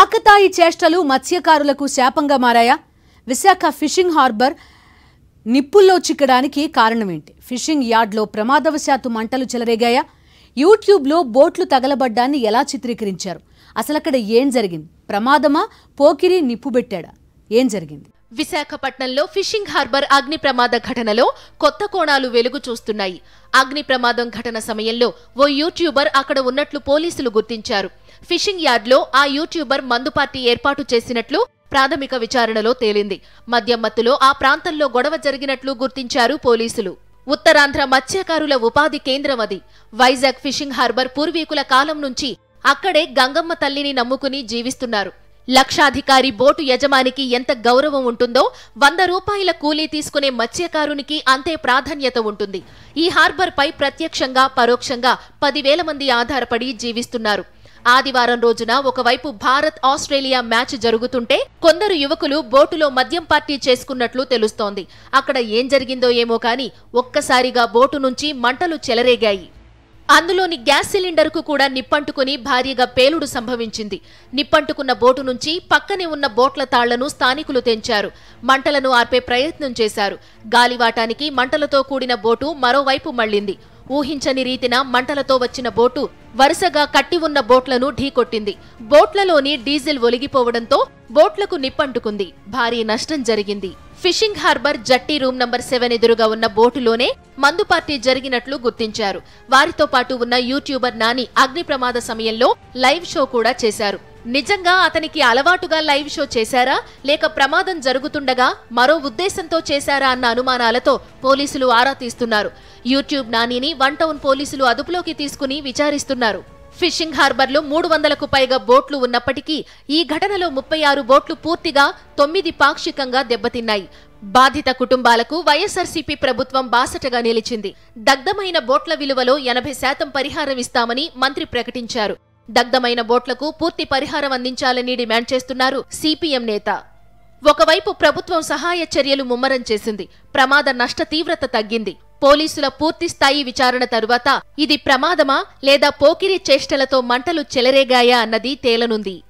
ఆకతాయి చేష్టలు మత్స్యకారులకు శాపంగా మారాయా విశాఖ ఫిషింగ్ హార్బర్ నిప్పుల్లో చిక్కడానికి కారణమేంటి ఫిషింగ్ యార్డ్లో ప్రమాదవశాత్తు మంటలు చెలరేగాయా యూట్యూబ్లో బోట్లు తగలబడ్డాన్ని ఎలా చిత్రీకరించారు అసలు అక్కడ ఏం జరిగింది ప్రమాదమా పోకిరి నిప్పు పెట్టాడా ఏం జరిగింది విశాఖపట్నంలో ఫిషింగ్ హార్బర్ అగ్ని ప్రమాద ఘటనలో కొత్త కోణాలు వెలుగు చూస్తున్నాయి అగ్ని ప్రమాదం ఘటన సమయంలో ఓ యూట్యూబర్ అక్కడ ఉన్నట్లు పోలీసులు గుర్తించారు ఫిషింగ్ యార్డ్లో ఆ యూట్యూబర్ మందు పార్టీ ఏర్పాటు చేసినట్లు ప్రాథమిక విచారణలో తేలింది మద్యమత్తులో ఆ ప్రాంతంలో గొడవ జరిగినట్లు గుర్తించారు పోలీసులు ఉత్తరాంధ్ర మత్స్యకారుల ఉపాధి కేంద్రం అది వైజాగ్ ఫిషింగ్ హార్బర్ పూర్వీకుల కాలం నుంచి అక్కడే గంగమ్మ తల్లిని నమ్ముకుని జీవిస్తున్నారు లక్షాధికారి బోటు యజమానికి ఎంత గౌరవం ఉంటుందో వంద రూపాయల కూలీ తీసుకునే మత్స్యకారునికి అంతే ప్రాధాన్యత ఉంటుంది ఈ హార్బర్పై ప్రత్యక్షంగా పరోక్షంగా పదివేల మంది ఆధారపడి జీవిస్తున్నారు ఆదివారం రోజున ఒకవైపు భారత్ ఆస్ట్రేలియా మ్యాచ్ జరుగుతుంటే కొందరు యువకులు బోటులో మద్యం పార్టీ చేసుకున్నట్లు తెలుస్తోంది అక్కడ ఏం జరిగిందో ఏమో కానీ ఒక్కసారిగా బోటు నుంచి మంటలు చెలరేగాయి అందులోని గ్యాస్ సిలిండర్ కు కూడా నిప్పంటుకుని భారీగా పేలుడు సంభవించింది నిప్పంటుకున్న బోటు నుంచి పక్కనే ఉన్న బోట్ల తాళ్లను స్థానికులు తెంచారు మంటలను ఆర్పే ప్రయత్నం చేశారు గాలివాటానికి మంటలతో కూడిన బోటు మరోవైపు మళ్లింది ఊహించని రీతిన మంటలతో వచ్చిన బోటు వరుసగా కట్టి ఉన్న బోట్లను ఢీకొట్టింది బోట్లలోని డీజిల్ ఒలిగిపోవడంతో బోట్లకు నిప్పంటుకుంది భారీ నష్టం జరిగింది fishing harbour jetty room number seven ఎదురుగా ఉన్న బోటులోనే మందు పార్టీ జరిగినట్లు గుర్తించారు వారితో పాటు ఉన్న యూట్యూబర్ నాని అగ్ని ప్రమాద సమయంలో లైవ్ షో కూడా చేశారు నిజంగా అతనికి అలవాటుగా లైవ్ షో చేశారా లేక ప్రమాదం జరుగుతుండగా మరో ఉద్దేశంతో చేశారా అన్న అనుమానాలతో పోలీసులు ఆరా తీస్తున్నారు యూట్యూబ్ నానిని వన్ టౌన్ పోలీసులు అదుపులోకి తీసుకుని విచారిస్తున్నారు ఫిషింగ్ హార్బర్లో మూడు వందలకు పైగా బోట్లు ఉన్నప్పటికీ ఈ ఘటనలో ముప్పై ఆరు బోట్లు పూర్తిగా తొమ్మిది పాక్షికంగా దెబ్బతిన్నాయి బాధిత కుటుంబాలకు వైఎస్ఆర్సీపీ ప్రభుత్వం బాసటగా నిలిచింది దగ్ధమైన బోట్ల విలువలో ఎనభై శాతం పరిహారం ఇస్తామని మంత్రి ప్రకటించారు దగ్ధమైన బోట్లకు పూర్తి పరిహారం అందించాలని డిమాండ్ చేస్తున్నారు సిపిఎం నేత ఒకవైపు ప్రభుత్వం సహాయ చర్యలు ముమ్మరం చేసింది ప్రమాద నష్ట తీవ్రత తగ్గింది పోలీసుల పూర్తి స్థాయి విచారణ తరువాత ఇది ప్రమాదమా లేదా పోకిరి చేష్టలతో మంటలు చెలరేగాయా అన్నది తేలనుంది